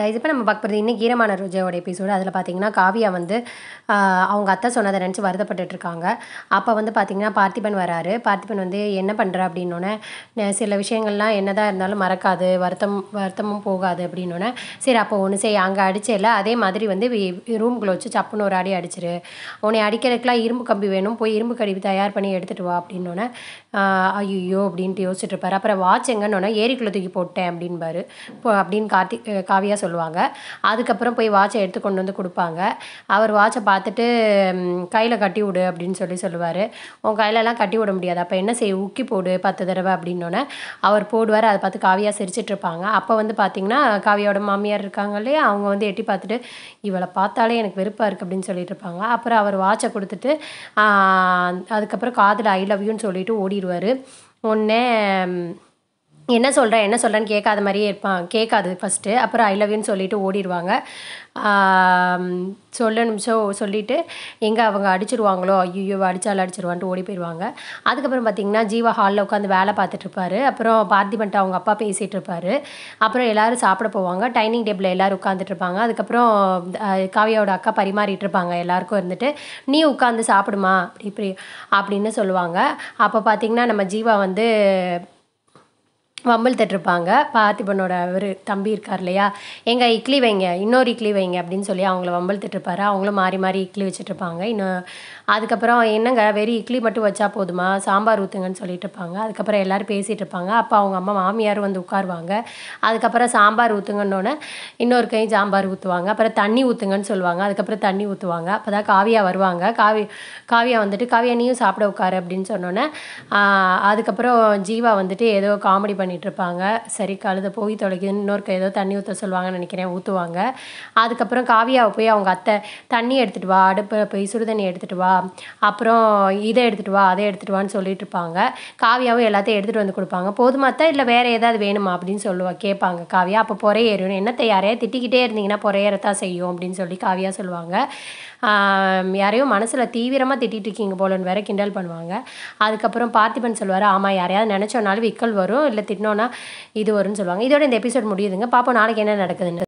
guys இப்போ நம்ம பார்க்க போகிறது இன்னைக்கு ஈரமான ரோஜாவோட எபிசோடு அதில் பார்த்தீங்கன்னா காவியா வந்து அவங்க அத்தை சொன்னதை நினச்சி வருத்தப்பட்டு இருக்காங்க அப்போ வந்து பார்த்தீங்கன்னா பார்த்திபன் வராரு பார்த்திபன் வந்து என்ன பண்ணுற அப்படின்னோடனே சில விஷயங்கள்லாம் என்னதான் இருந்தாலும் மறக்காது வருத்தம் வருத்தமும் போகாது அப்படின்னோடனே சரி அப்போ ஒன்று செய் அங்கே அடிச்சல அதே மாதிரி வந்து ரூம்குள்ளே வச்சு சப்புன்னு ஒரு அடி அடிச்சிரு உன்னை அடிக்கிறதுக்கெலாம் இரும்பு கம்பி வேணும் போய் இரும்பு கடிவு தயார் பண்ணி எடுத்துகிட்டு வா அப்படின்னோடனே ஐயோ அப்படின்ட்டு யோசிச்சுட்டு இருப்பார் அப்புறம் வாட்ச் எங்கன்னோடனே ஏரிக்குள்ளே தூக்கி போட்டேன் அப்படின்பாரு இப்போ அப்படின்னு கார்த்தி காவியா சொல்லுவாங்க அதுக்கப்புறம் போய் வாட்சை எடுத்து கொண்டு வந்து கொடுப்பாங்க அவர் வாட்சை பார்த்துட்டு கையில் கட்டி விடு அப்படின்னு சொல்லி சொல்லுவார் உன் கையிலலாம் கட்டி விட முடியாது அப்போ என்ன செய்ய உக்கி போடு பத்து தடவை அப்படின்னோடனே அவர் போடுவார் அதை பார்த்து காவியாக இருப்பாங்க அப்போ வந்து பார்த்திங்கன்னா காவியோட மாமியார் இருக்காங்க இல்லையா அவங்க வந்து எட்டி பார்த்துட்டு இவளை பார்த்தாலே எனக்கு வெறுப்பாக இருக்குது அப்படின்னு சொல்லிட்டு இருப்பாங்க அப்புறம் அவர் வாட்சை கொடுத்துட்டு அதுக்கப்புறம் காதில் ஐ லவ் யூன்னு சொல்லிட்டு ஓடிடுவார் ஒன்று என்ன சொல்கிறேன் என்ன சொல்கிறேன்னு கேட்காத மாதிரியே இருப்பான் கேட்காது ஃபஸ்ட்டு அப்புறம் ஐ லவ்யூன்னு சொல்லிவிட்டு ஓடிடுவாங்க சொல்ல நிமிஷம் சொல்லிவிட்டு எங்கே அவங்க அடிச்சிருவாங்களோ ஐயோ அடித்தாலும் அடிச்சிருவான்ட்டு ஓடி போயிடுவாங்க அதுக்கப்புறம் பார்த்திங்கன்னா ஜீவா ஹாலில் உட்காந்து வேலை பார்த்துட்ருப்பாரு அப்புறம் பார்த்திபன்ட்டு அவங்க அப்பா பேசிகிட்டு இருப்பாரு அப்புறம் எல்லோரும் சாப்பிட போவாங்க டைனிங் டேபிளில் எல்லோரும் உட்காந்துட்ருப்பாங்க அதுக்கப்புறம் காவியாவோட அக்கா பரிமாறிட்டு இருப்பாங்க எல்லாருக்கும் இருந்துட்டு நீ உட்காந்து சாப்பிடுமா இப்படி இப்படி அப்படின்னு சொல்லுவாங்க அப்போ பார்த்திங்கன்னா நம்ம ஜீவா வந்து வம்பல் தட்டிருப்பாங்க பார்த்திபனோட அவர் தம்பி இருக்கார் இல்லையா எங்கள் இட்லி வைங்க இன்னொரு இட்லி வைங்க அப்படின்னு சொல்லி அவங்கள வம்பல் தட்டிருப்பாரு அவங்களும் மாறி மாறி இட்லி வச்சுட்ருப்பாங்க இன்னும் அதுக்கப்புறம் என்னங்க வெறும் இட்லி மட்டும் வச்சா போதுமா சாம்பார் ஊற்றுங்கன்னு சொல்லிட்டு இருப்பாங்க அதுக்கப்புறம் எல்லோரும் பேசிகிட்டு இருப்பாங்க அப்போ அவங்க அம்மா மாமியார் வந்து உட்காருவாங்க அதுக்கப்புறம் சாம்பார் ஊற்றுங்கன்னொன்னே இன்னொரு கையும் சாம்பார் ஊற்றுவாங்க அப்புறம் தண்ணி ஊற்றுங்கன்னு சொல்லுவாங்க அதுக்கப்புறம் தண்ணி ஊற்றுவாங்க அப்போ தான் காவியா வருவாங்க காவி காவியா வந்துட்டு காவியா நீயும் சாப்பிட உட்காரு அப்படின்னு சொன்னோன்னே அதுக்கப்புறம் ஜீவா வந்துட்டு ஏதோ காமெடி பண்ணி பண்ணிகிட்ருப்பாங்க சரி கழுத போய் தொலைக்குதுன்னு இன்னொரு ஏதோ தண்ணி ஊற்ற சொல்லுவாங்கன்னு நினைக்கிறேன் ஊற்றுவாங்க அதுக்கப்புறம் காவியாவை போய் அவங்க அத்தை தண்ணி எடுத்துகிட்டு வா அடுப்பு போய் தண்ணி எடுத்துகிட்டு வா அப்புறம் இதை எடுத்துகிட்டு வா அதை எடுத்துகிட்டு வான்னு சொல்லிட்டு இருப்பாங்க காவியாவும் எல்லாத்தையும் எடுத்துகிட்டு வந்து கொடுப்பாங்க போதுமாத்தா இல்லை வேறு ஏதாவது வேணுமா அப்படின்னு சொல்லுவா கேட்பாங்க காவியா அப்போ புறையேறும் என்னத்தை யாரையா திட்டிக்கிட்டே இருந்தீங்கன்னா புறையேறத்தான் செய்யும் அப்படின்னு சொல்லி காவியா சொல்லுவாங்க யாரையும் மனசில் தீவிரமாக திட்டிகிட்டு இருக்கீங்க போலன்னு வேற கிண்டல் பண்ணுவாங்க அதுக்கப்புறம் பார்த்திபன் சொல்லுவார் ஆமாம் யாரையாவது நினச்சோனாலும் விக்கல் வரும் இல்லை திட்டினோன்னா இது வரும்னு சொல்லுவாங்க இதோட இந்த எபிசோட் முடியுதுங்க பாப்போம் நாளைக்கு என்ன நடக்குதுன்னு